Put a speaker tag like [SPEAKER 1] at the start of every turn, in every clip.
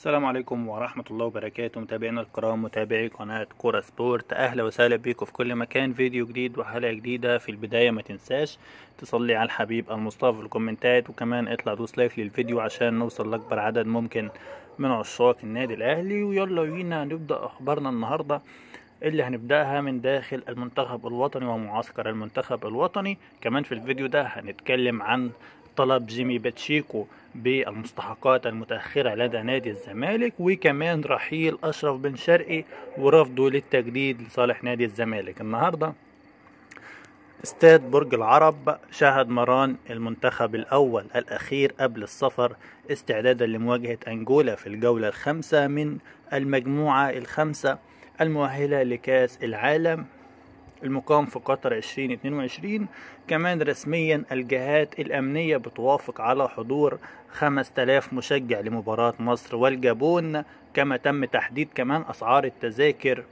[SPEAKER 1] السلام عليكم ورحمة الله وبركاته متابعينا الكرام متابعي قناة كورة سبورت أهلا وسهلا بيكم في كل مكان فيديو جديد وحلقة جديدة في البداية ما تنساش تصلي على الحبيب المصطفى في الكومنتات وكمان اطلع دوس لايك للفيديو عشان نوصل لأكبر عدد ممكن من عشاق النادي الأهلي ويلا بينا نبدأ أخبارنا النهاردة اللي هنبدأها من داخل المنتخب الوطني ومعسكر المنتخب الوطني كمان في الفيديو ده هنتكلم عن طلب جيمي باتشيكو بالمستحقات المتأخرة لدى نادي الزمالك وكمان رحيل أشرف بن شرقي ورفضه للتجديد لصالح نادي الزمالك النهاردة استاد برج العرب شهد مران المنتخب الأول الأخير قبل السفر استعدادا لمواجهة أنجولا في الجولة الخامسة من المجموعة الخامسة المؤهلة لكأس العالم المقام في قطر 2022 كمان رسميا الجهات الأمنية بتوافق على حضور 5000 مشجع لمباراة مصر والجابون كما تم تحديد كمان أسعار التذاكر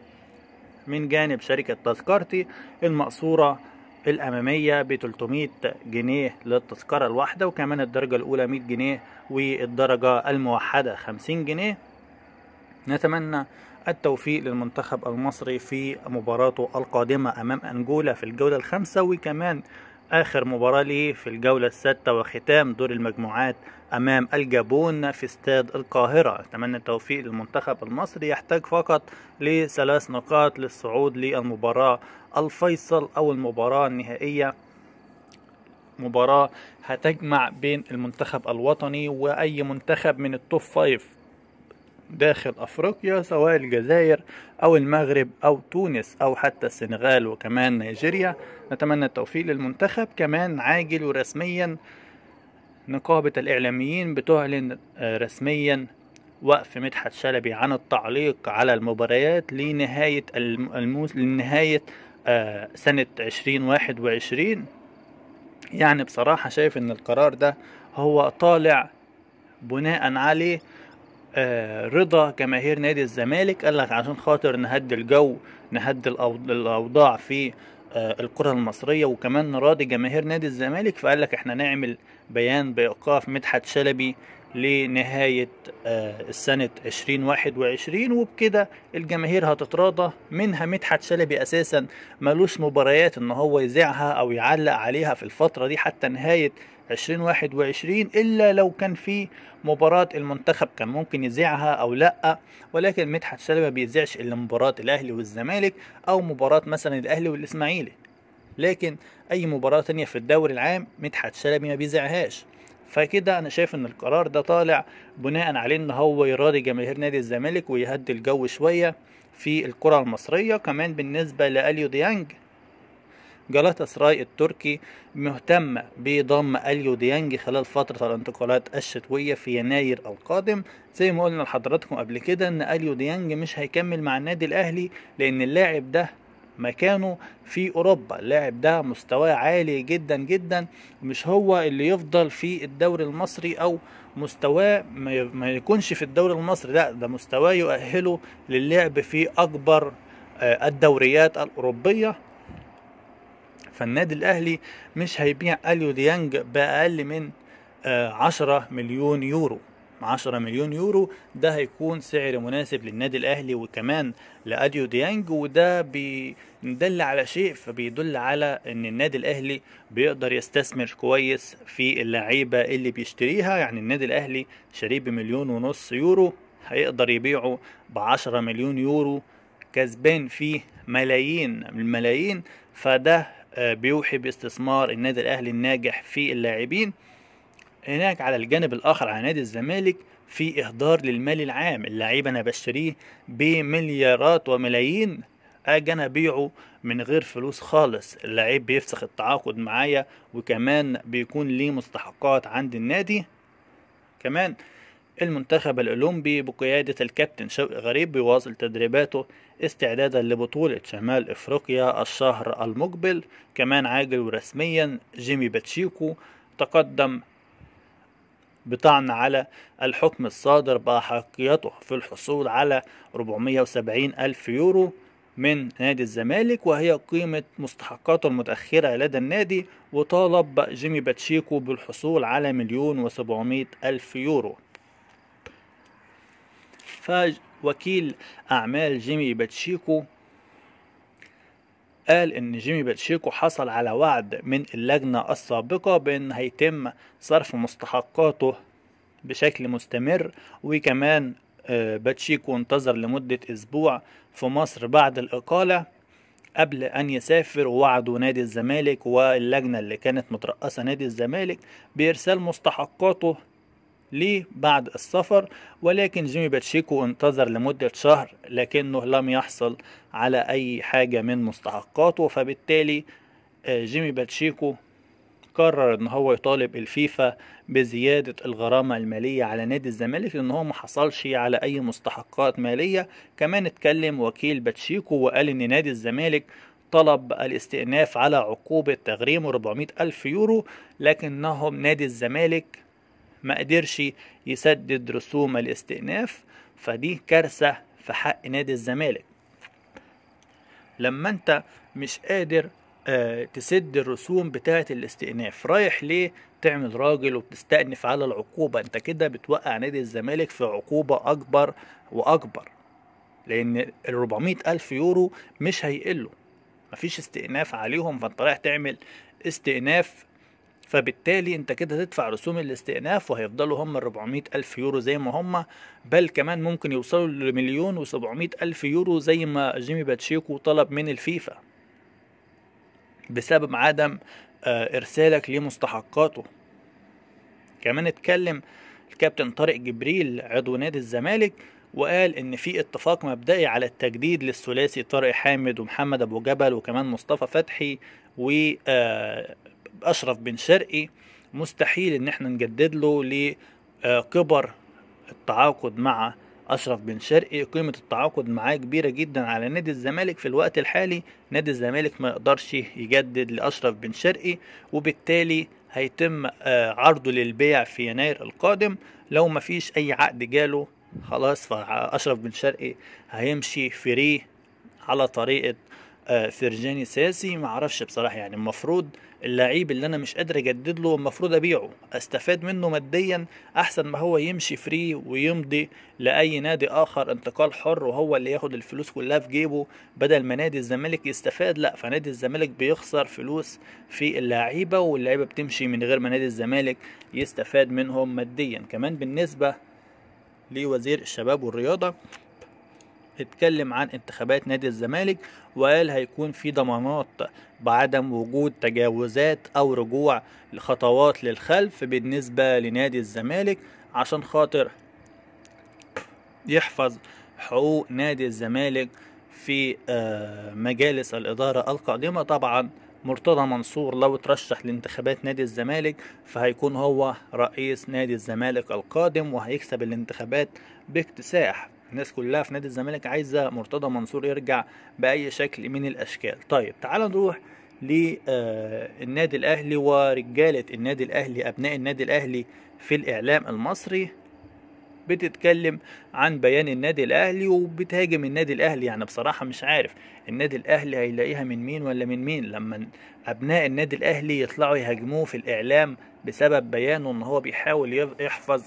[SPEAKER 1] من جانب شركة تذكرتي المقصورة الأمامية ب 300 جنيه للتذكرة الواحدة وكمان الدرجة الأولى 100 جنيه والدرجة الموحدة 50 جنيه نتمنى التوفيق للمنتخب المصري في مباراته القادمة أمام أنجولا في الجولة الخامسة وكمان آخر مباراة ليه في الجولة الستة وختام دور المجموعات أمام الجابون في استاد القاهرة أتمنى التوفيق للمنتخب المصري يحتاج فقط لثلاث نقاط للصعود للمباراة الفيصل أو المباراة النهائية مباراة هتجمع بين المنتخب الوطني وأي منتخب من التوب فايف داخل أفريقيا سواء الجزائر أو المغرب أو تونس أو حتى السنغال وكمان نيجيريا نتمنى التوفيق للمنتخب كمان عاجل ورسميا نقابة الإعلاميين بتعلن آه، رسميا وقف مدحت شلبي عن التعليق على المباريات لنهاية الموس... لنهاية آه، سنة 2021 يعني بصراحة شايف إن القرار ده هو طالع بناء عليه آه، رضا جماهير نادي الزمالك قال لك عشان خاطر نهدي الجو نهدي الاوضاع في آه، الكره المصريه وكمان نراضي جماهير نادي الزمالك فقال لك احنا نعمل بيان بايقاف مدحت شلبي لنهاية آه، السنة 2021 وبكده الجماهير هتتراضى منها مدحت شلبي أساسا ملوش مباريات إن هو يذيعها أو يعلق عليها في الفترة دي حتى نهاية 2021 إلا لو كان في مباراة المنتخب كان ممكن يذيعها أو لأ ولكن مدحت شلبي ما بيذيعش إلا مباراة الأهلي والزمالك أو مباراة مثلا الأهلي والإسماعيلي لكن أي مباراة تانية في الدوري العام مدحت شلبي ما بيذيعهاش فكده انا شايف ان القرار ده طالع بناء عليه ان هو يراضي جماهير نادي الزمالك ويهدي الجو شويه في الكره المصريه كمان بالنسبه لاليو ديانج جلاتا سراي التركي مهتمة بضم أليو ديانج خلال فترة الانتقالات الشتوية في يناير القادم زي ما قلنا لحضراتكم قبل كده إن أليو ديانج مش هيكمل مع النادي الأهلي لأن اللاعب ده مكانه في اوروبا اللاعب ده مستواه عالي جدا جدا مش هو اللي يفضل في الدوري المصري او مستواه ما يكونش في الدوري المصري لا ده مستواه يؤهله للعب في اكبر آه، الدوريات الاوروبيه فالنادي الاهلي مش هيبيع اليو ديانج باقل من آه، عشرة مليون يورو 10 مليون يورو ده هيكون سعر مناسب للنادي الاهلي وكمان لاديو ديانج وده بي دل على شيء فبيدل على ان النادي الاهلي بيقدر يستثمر كويس في اللعيبه اللي بيشتريها يعني النادي الاهلي شاريه بمليون ونص يورو هيقدر يبيعه بعشرة مليون يورو كسبان فيه ملايين الملايين فده آه، بيوحي باستثمار النادي الاهلي الناجح في اللاعبين هناك على الجانب الاخر على نادي الزمالك في اهدار للمال العام اللعيب انا بشتريه بمليارات وملايين اجي انا ابيعه من غير فلوس خالص اللعيب بيفسخ التعاقد معايا وكمان بيكون ليه مستحقات عند النادي كمان المنتخب الأولمبي بقيادة الكابتن شوقي غريب بيواصل تدريباته استعدادا لبطولة شمال إفريقيا الشهر المقبل كمان عاجل ورسميا جيمي باتشيكو تقدم بطعن على الحكم الصادر بأحقيته في الحصول على 470 ألف يورو من نادي الزمالك وهي قيمة مستحقاته المتأخرة لدى النادي وطالب جيمي باتشيكو بالحصول على مليون وسبعمائة ألف يورو فوكيل أعمال جيمي باتشيكو قال إن جيمي باتشيكو حصل على وعد من اللجنة السابقة بإن هيتم صرف مستحقاته بشكل مستمر وكمان آه، باتشيكو انتظر لمدة أسبوع في مصر بعد الإقالة قبل أن يسافر ووعدوا نادي الزمالك واللجنة اللي كانت مترأسة نادي الزمالك بإرسال مستحقاته ليه بعد السفر ولكن جيمي باتشيكو انتظر لمدة شهر لكنه لم يحصل على أي حاجة من مستحقاته فبالتالي آه، جيمي باتشيكو قرر ان هو يطالب الفيفا بزيادة الغرامة المالية على نادي الزمالك لان هو محصلش على اي مستحقات مالية كمان اتكلم وكيل باتشيكو وقال ان نادي الزمالك طلب الاستئناف على عقوبة تغريم 400 ألف يورو لكنهم نادي الزمالك ما قدرش يسدد رسوم الاستئناف فدي كارثة في حق نادي الزمالك لما انت مش قادر آه، تسد الرسوم بتاعة الاستئناف رايح ليه تعمل راجل وبتستأنف على العقوبة انت كده بتوقع نادي الزمالك في عقوبة أكبر وأكبر لأن ال ألف يورو مش هيقلوا مفيش استئناف عليهم فانت رايح تعمل استئناف فبالتالي انت كده تدفع رسوم الاستئناف وهيفضلوا هم 400 ألف يورو زي ما هم بل كمان ممكن يوصلوا لمليون و ألف يورو زي ما جيمي باتشيكو طلب من الفيفا بسبب عدم آه، ارسالك لمستحقاته كمان اتكلم الكابتن طارق جبريل عضو نادي الزمالك وقال ان في اتفاق مبدئي على التجديد للثلاثي طارق حامد ومحمد ابو جبل وكمان مصطفى فتحي واشرف آه، بن شرقي مستحيل ان احنا نجدد له لكبر التعاقد مع أشرف بن شرقي قيمة التعاقد معاه كبيرة جدا على نادي الزمالك في الوقت الحالي نادي الزمالك ما يقدرش يجدد لأشرف بن شرقي وبالتالي هيتم آه، عرضه للبيع في يناير القادم لو ما فيش أي عقد جاله خلاص فأشرف بن شرقي هيمشي فري على طريقة فرجاني ساسي ما اعرفش بصراحه يعني المفروض اللعيب اللي انا مش قادر اجدد له المفروض ابيعه استفاد منه ماديا احسن ما هو يمشي فري ويمضي لاي نادي اخر انتقال حر وهو اللي ياخد الفلوس كلها في جيبه بدل ما نادي الزمالك يستفاد لا فنادي الزمالك بيخسر فلوس في اللعيبه واللعيبه بتمشي من غير ما نادي الزمالك يستفاد منهم ماديا كمان بالنسبه لوزير الشباب والرياضه اتكلم عن انتخابات نادي الزمالك وقال هيكون في ضمانات بعدم وجود تجاوزات او رجوع لخطوات للخلف بالنسبه لنادي الزمالك عشان خاطر يحفظ حقوق نادي الزمالك في آه، مجالس الإدارة القادمة طبعا مرتضى منصور لو ترشح لانتخابات نادي الزمالك فهيكون هو رئيس نادي الزمالك القادم وهيكسب الانتخابات باكتساح الناس كلها في نادي الزمالك عايزه مرتضى منصور يرجع باي شكل من الاشكال طيب تعال نروح للنادي آه، الاهلي ورجاله النادي الاهلي ابناء النادي الاهلي في الاعلام المصري بتتكلم عن بيان النادي الاهلي وبتهاجم النادي الاهلي يعني بصراحه مش عارف النادي الاهلي هيلاقيها من مين ولا من مين لما ابناء النادي الاهلي يطلعوا يهاجموه في الاعلام بسبب بيانه ان هو بيحاول يحفظ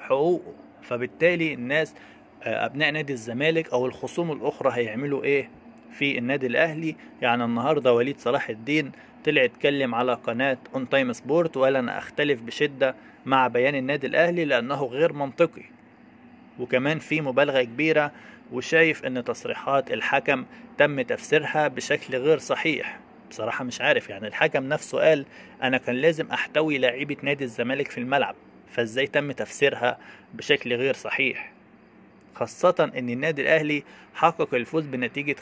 [SPEAKER 1] حقوقه فبالتالي الناس آه، ابناء نادي الزمالك او الخصوم الاخرى هيعملوا ايه في النادي الاهلي يعني النهارده وليد صلاح الدين طلع اتكلم على قناه اون تايم سبورت وقال انا اختلف بشده مع بيان النادي الاهلي لانه غير منطقي وكمان في مبالغه كبيره وشايف ان تصريحات الحكم تم تفسيرها بشكل غير صحيح بصراحه مش عارف يعني الحكم نفسه قال انا كان لازم احتوي لاعيبه نادي الزمالك في الملعب فازاي تم تفسيرها بشكل غير صحيح خاصة ان النادي الاهلي حقق الفوز بنتيجة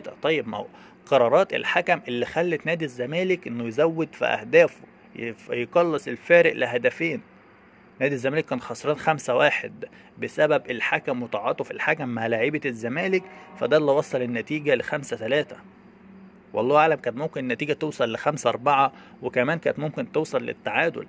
[SPEAKER 1] 5-3 طيب ما هو قرارات الحكم اللي خلت نادي الزمالك انه يزود في اهدافه يقلص الفارق لهدفين نادي الزمالك كان خسران 5 واحد بسبب الحكم وتعاطف الحكم مع لاعيبة الزمالك فده اللي وصل النتيجة لخمسة تلاتة والله أعلم كانت ممكن النتيجة توصل لخمسة أربعة وكمان كانت ممكن توصل للتعادل